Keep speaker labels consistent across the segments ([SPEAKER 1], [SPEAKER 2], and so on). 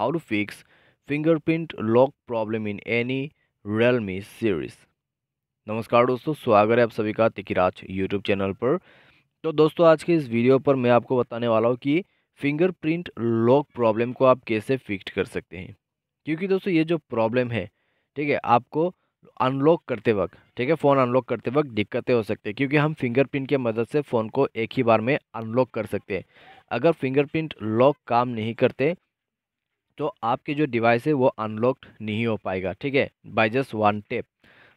[SPEAKER 1] how to fix fingerprint lock problem in any Realme series नमस्कार दोस्तों स्वागत है आप सभी का तिकिराज यूट्यूब चैनल पर तो दोस्तों आज के इस वीडियो पर मैं आपको बताने वाला हूँ कि फिंगरप्रिंट लॉक प्रॉब्लम को आप कैसे फिक्स कर सकते हैं क्योंकि दोस्तों ये जो प्रॉब्लम है ठीक है आपको अनलॉक करते वक्त ठीक है फ़ोन अनलॉक करते वक्त दिक्कतें हो सकती है क्योंकि हम फिंगरप्रिंट के मदद से फ़ोन को एक ही बार में अनलॉक कर सकते हैं अगर फिंगरप्रिंट लॉक काम नहीं करते तो आपके जो डिवाइस है वो अनलॉक्ड नहीं हो पाएगा ठीक है बाई जस्ट वन टेप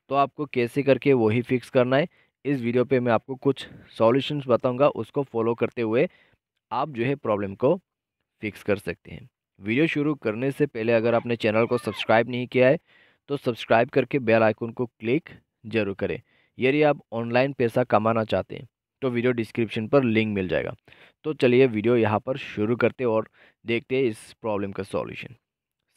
[SPEAKER 1] तो आपको कैसे करके वही फिक्स करना है इस वीडियो पे मैं आपको कुछ सॉल्यूशंस बताऊंगा उसको फॉलो करते हुए आप जो है प्रॉब्लम को फिक्स कर सकते हैं वीडियो शुरू करने से पहले अगर आपने चैनल को सब्सक्राइब नहीं किया है तो सब्सक्राइब करके बेल आइकन को क्लिक जरूर करें यदि आप ऑनलाइन पैसा कमाना चाहते हैं तो वीडियो डिस्क्रिप्शन पर लिंक मिल जाएगा तो चलिए वीडियो यहाँ पर शुरू करते और देखते हैं इस प्रॉब्लम का सॉल्यूशन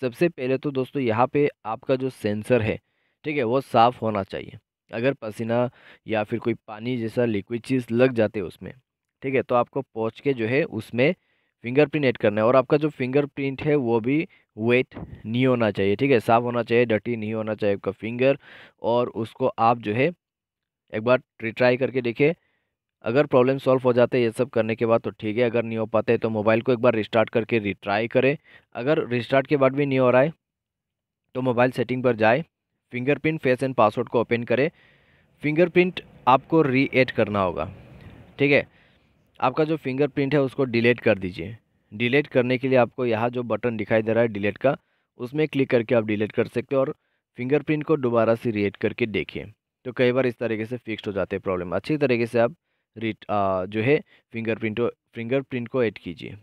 [SPEAKER 1] सबसे पहले तो दोस्तों यहाँ पे आपका जो सेंसर है ठीक है वो साफ़ होना चाहिए अगर पसीना या फिर कोई पानी जैसा लिक्विड चीज़ लग जाते उसमें ठीक है तो आपको पहुँच के जो है उसमें फिंगरप्रिंट ऐड करना है और आपका जो फिंगरप्रिंट है वो भी वेट नहीं होना चाहिए ठीक है साफ़ होना चाहिए डटी नहीं होना चाहिए आपका फिंगर और उसको आप जो है एक बार ट्राई करके देखें अगर प्रॉब्लम सॉल्व हो जाते ये सब करने के बाद तो ठीक है अगर नहीं हो पाते तो मोबाइल को एक बार रिस्टार्ट करके रिट्राई करें अगर रिस्टार्ट के बाद भी नहीं हो रहा है तो मोबाइल सेटिंग पर जाए फिंगरप्रिंट फेस एंड पासवर्ड को ओपन करें फिंगरप्रिंट आपको रीएड करना होगा ठीक है आपका जो फिंगरप्रिंट है उसको डिलीट कर दीजिए डिलीट करने के लिए आपको यहाँ जो बटन दिखाई दे रहा है डिलीट का उसमें क्लिक करके आप डिलीट कर सकते हो और फिंगरप्रिंट को दोबारा से रीएड करके देखिए तो कई बार इस तरीके से फिक्स्ड हो जाते हैं प्रॉब्लम अच्छी तरीके से आप रिट जो है फिंगरप्रिंट फिंगरप्रिंट को ऐड कीजिए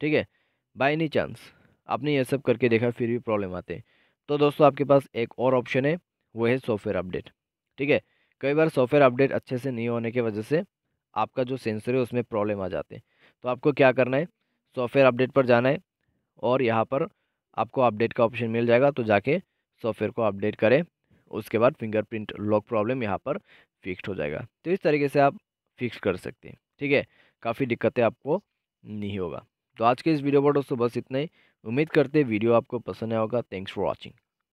[SPEAKER 1] ठीक है बाय एनी चांस आपने ये सब करके देखा फिर भी प्रॉब्लम आते हैं तो दोस्तों आपके पास एक और ऑप्शन है वो है सॉफ्टवेयर अपडेट ठीक है कई बार सॉफ्टवेयर अपडेट अच्छे से नहीं होने की वजह से आपका जो सेंसर है उसमें प्रॉब्लम आ जाते हैं तो आपको क्या करना है सॉफ्टवेयर अपडेट पर जाना है और यहाँ पर आपको अपडेट का ऑप्शन मिल जाएगा तो जाके सॉफ्टवेयर को अपडेट करें उसके बाद फिंगरप्रिंट लॉक प्रॉब्लम यहाँ पर फिक्स हो जाएगा तो इस तरीके से आप फिक्स कर सकते हैं ठीक है काफ़ी दिक्कतें आपको नहीं होगा तो आज के इस वीडियो पर दोस्तों बस इतना ही उम्मीद करते वीडियो आपको पसंद आया होगा थैंक्स फॉर वॉचिंग